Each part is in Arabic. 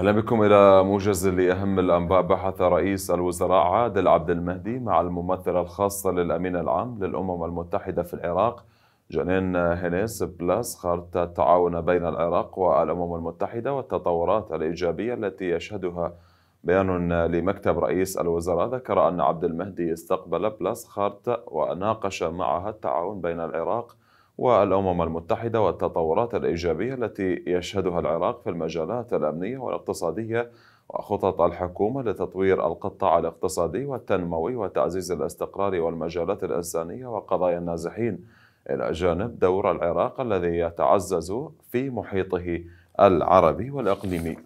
أهلا بكم إلى موجز لأهم الأنباء بحث رئيس الوزراء عادل عبد المهدي مع الممثلة الخاصة للأمين العام للأمم المتحدة في العراق جنين هينيس بلاس خارطة التعاون بين العراق والأمم المتحدة والتطورات الإيجابية التي يشهدها بيان لمكتب رئيس الوزراء ذكر أن عبد المهدي استقبل بلاس خارطة وناقش معها التعاون بين العراق والأمم المتحدة والتطورات الإيجابية التي يشهدها العراق في المجالات الأمنية والاقتصادية وخطط الحكومة لتطوير القطاع الاقتصادي والتنموي وتعزيز الاستقرار والمجالات الإنسانية وقضايا النازحين إلى جانب دور العراق الذي يتعزز في محيطه العربي والإقليمي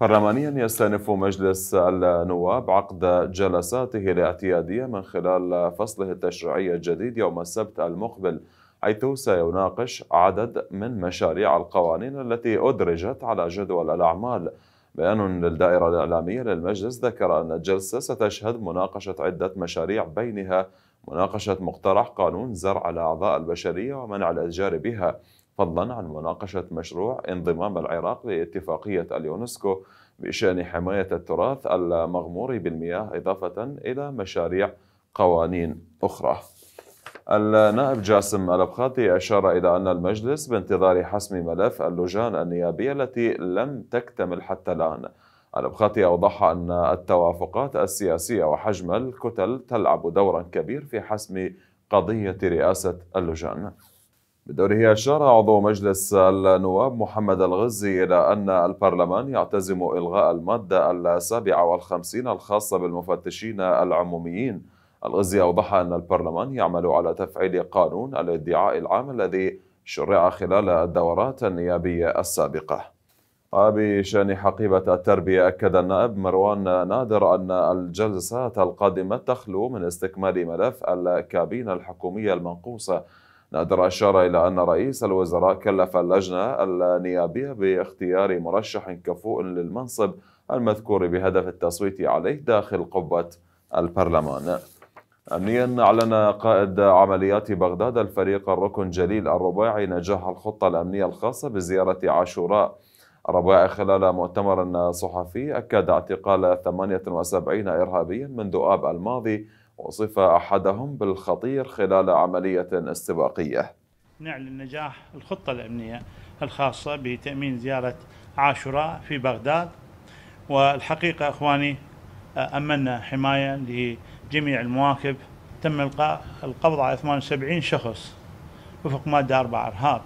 برلمانيا يستأنف مجلس النواب عقد جلساته الاعتيادية من خلال فصله التشريعي الجديد يوم السبت المقبل حيث سيناقش عدد من مشاريع القوانين التي أدرجت على جدول الأعمال بيان للدائرة الإعلامية للمجلس ذكر أن الجلسة ستشهد مناقشة عدة مشاريع بينها مناقشة مقترح قانون زرع الأعضاء البشرية ومنع الأتجار بها فضلا عن مناقشة مشروع انضمام العراق لاتفاقية اليونسكو بشأن حماية التراث المغمور بالمياه إضافة إلى مشاريع قوانين أخرى النائب جاسم الابخاتي أشار إلى أن المجلس بانتظار حسم ملف اللجان النيابية التي لم تكتمل حتى الآن الابخاتي أوضح أن التوافقات السياسية وحجم الكتل تلعب دورا كبير في حسم قضية رئاسة اللجان بدوره أشار عضو مجلس النواب محمد الغزي إلى أن البرلمان يعتزم إلغاء المادة السابعة والخمسين الخاصة بالمفتشين العموميين الغزي أوضح أن البرلمان يعمل على تفعيل قانون الادعاء العام الذي شرع خلال الدورات النيابية السابقة وبشأن حقيبة التربية أكد النائب مروان نادر أن الجلسات القادمة تخلو من استكمال ملف الكابينة الحكومية المنقوصة نادر أشار إلى أن رئيس الوزراء كلف اللجنة النيابية باختيار مرشح كفوء للمنصب المذكور بهدف التصويت عليه داخل قبة البرلمان أمنيا أعلن قائد عمليات بغداد الفريق الركن جليل الرباعي نجاح الخطة الأمنية الخاصة بزيارة عاشوراء الرباعي خلال مؤتمر صحفي أكد اعتقال 78 إرهابيا منذ آب الماضي وصف أحدهم بالخطير خلال عملية استباقية نعلن نجاح الخطة الأمنية الخاصة بتأمين زيارة عاشوراء في بغداد والحقيقة أخواني أمنا حماية جميع المواكب تم القاء القبض على 78 شخص وفق ماده أربعة ارهاب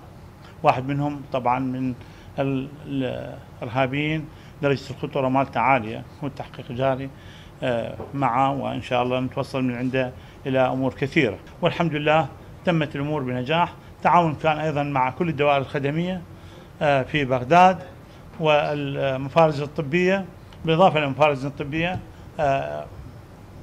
واحد منهم طبعا من الارهابيين درجه الخطوره مالته عاليه والتحقيق جاري آه، معه وان شاء الله نتوصل من عنده الى امور كثيره والحمد لله تمت الامور بنجاح تعاون كان ايضا مع كل الدوائر الخدميه آه، في بغداد والمفارز الطبيه بالاضافه للمفارز الطبيه آه،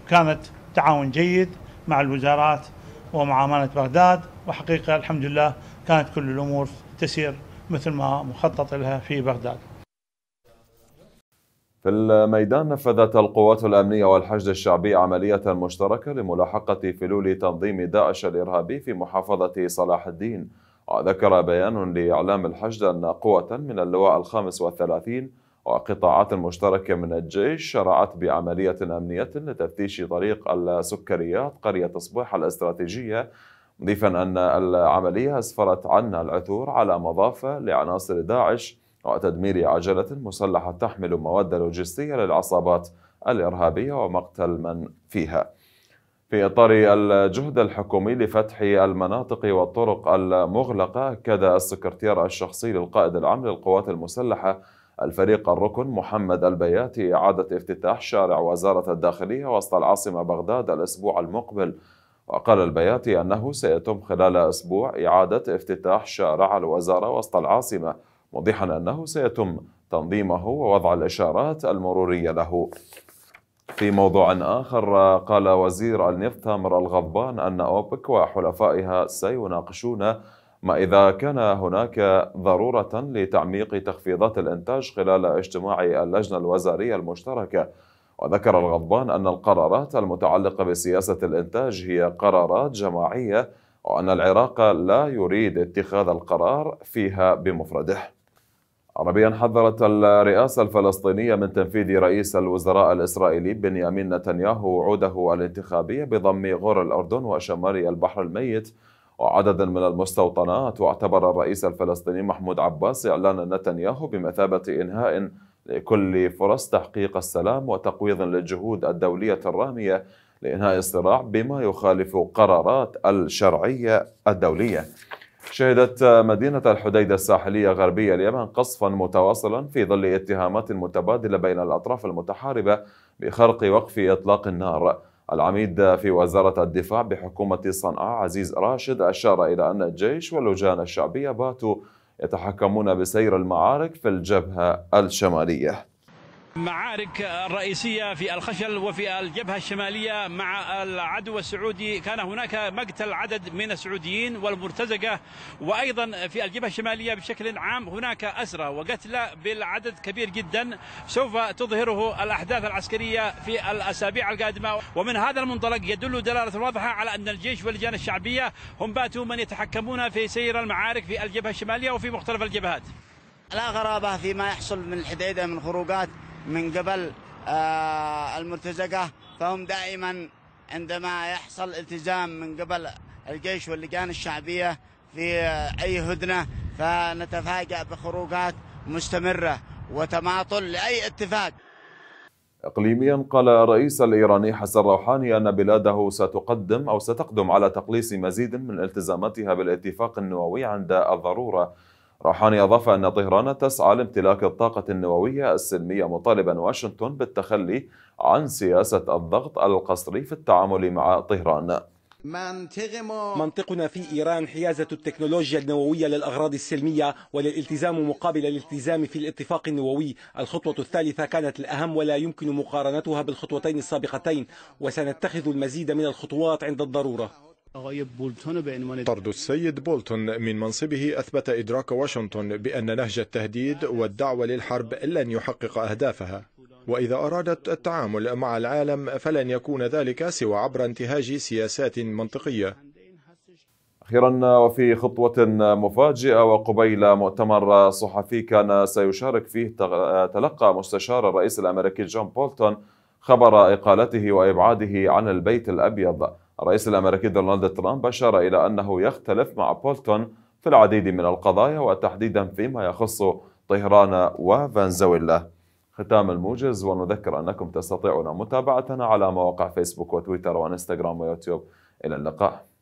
كانت تعاون جيد مع الوزارات ومع أمانة بغداد وحقيقة الحمد لله كانت كل الأمور تسير مثل ما مخطط لها في بغداد في الميدان نفذت القوات الأمنية والحشد الشعبي عملية مشتركة لملاحقة فلول تنظيم داعش الإرهابي في محافظة صلاح الدين وذكر بيان لإعلام الحشد أن قوة من اللواء الخامس والثلاثين وقطاعات مشتركة من الجيش شرعت بعملية أمنية لتفتيش طريق السكريات قرية صبيحة الاستراتيجية مضيفا أن العملية أسفرت عن العثور على مضافة لعناصر داعش وتدمير عجلة مسلحة تحمل مواد لوجستية للعصابات الإرهابية ومقتل من فيها في إطار الجهد الحكومي لفتح المناطق والطرق المغلقة كذا السكرتير الشخصي للقائد العام للقوات المسلحة الفريق الركن محمد البياتي إعادة افتتاح شارع وزارة الداخلية وسط العاصمة بغداد الأسبوع المقبل وقال البياتي أنه سيتم خلال أسبوع إعادة افتتاح شارع الوزارة وسط العاصمة موضحا أنه سيتم تنظيمه ووضع الإشارات المرورية له في موضوع آخر قال وزير النفط تامر الغضبان أن أوبك وحلفائها سيناقشون ما إذا كان هناك ضرورة لتعميق تخفيضات الإنتاج خلال اجتماع اللجنة الوزارية المشتركة وذكر الغضبان أن القرارات المتعلقة بسياسة الإنتاج هي قرارات جماعية وأن العراق لا يريد اتخاذ القرار فيها بمفرده عربيا حذرت الرئاسة الفلسطينية من تنفيذ رئيس الوزراء الإسرائيلي بنيامين نتنياهو وعوده الانتخابية بضم غور الأردن وشمال البحر الميت وعددا من المستوطنات واعتبر الرئيس الفلسطيني محمود عباس إعلان نتنياهو بمثابة إنهاء لكل فرص تحقيق السلام وتقويض للجهود الدولية الرامية لإنهاء الصراع بما يخالف قرارات الشرعية الدولية شهدت مدينة الحديدة الساحلية غربية اليمن قصفا متواصلا في ظل اتهامات متبادلة بين الأطراف المتحاربة بخرق وقف إطلاق النار العميد في وزارة الدفاع بحكومة صنعاء عزيز راشد أشار إلى أن الجيش واللجان الشعبية باتوا يتحكمون بسير المعارك في الجبهة الشمالية معارك الرئيسية في الخشل وفي الجبهة الشمالية مع العدو السعودي كان هناك مقتل عدد من السعوديين والمرتزقة وأيضا في الجبهة الشمالية بشكل عام هناك أسرى وقتلى بالعدد كبير جدا سوف تظهره الأحداث العسكرية في الأسابيع القادمة ومن هذا المنطلق يدل دلالة واضحة على أن الجيش واللجان الشعبية هم باتوا من يتحكمون في سير المعارك في الجبهة الشمالية وفي مختلف الجبهات لا غرابة فيما يحصل من الحديدة من خروجات من قبل آه، المرتزقة فهم دائما عندما يحصل التزام من قبل الجيش واللجان الشعبية في أي هدنة فنتفاجأ بخروجات مستمرة وتماطل لأي اتفاق إقليميا قال الرئيس الإيراني حسن روحاني أن بلاده ستقدم أو ستقدم على تقليص مزيد من التزاماتها بالاتفاق النووي عند الضرورة روحاني أضاف أن طهران تسعى لامتلاك الطاقة النووية السلمية مطالبا واشنطن بالتخلي عن سياسة الضغط القسري في التعامل مع طهران منطقنا في إيران حيازة التكنولوجيا النووية للأغراض السلمية وللالتزام مقابل الالتزام في الاتفاق النووي الخطوة الثالثة كانت الأهم ولا يمكن مقارنتها بالخطوتين السابقتين وسنتخذ المزيد من الخطوات عند الضرورة طرد السيد بولتون من منصبه أثبت إدراك واشنطن بأن نهج التهديد والدعوة للحرب لن يحقق أهدافها وإذا أرادت التعامل مع العالم فلن يكون ذلك سوى عبر انتهاج سياسات منطقية أخيرا وفي خطوة مفاجئة وقبيل مؤتمر صحفي كان سيشارك فيه تلقى مستشار الرئيس الأمريكي جون بولتون خبر إقالته وإبعاده عن البيت الأبيض الرئيس الأمريكي دونالد ترامب أشار إلى أنه يختلف مع بولتون في العديد من القضايا وتحديدا فيما يخص طهران وفنزويلا ختام الموجز ونذكر أنكم تستطيعون متابعتنا على مواقع فيسبوك وتويتر وانستغرام ويوتيوب إلى اللقاء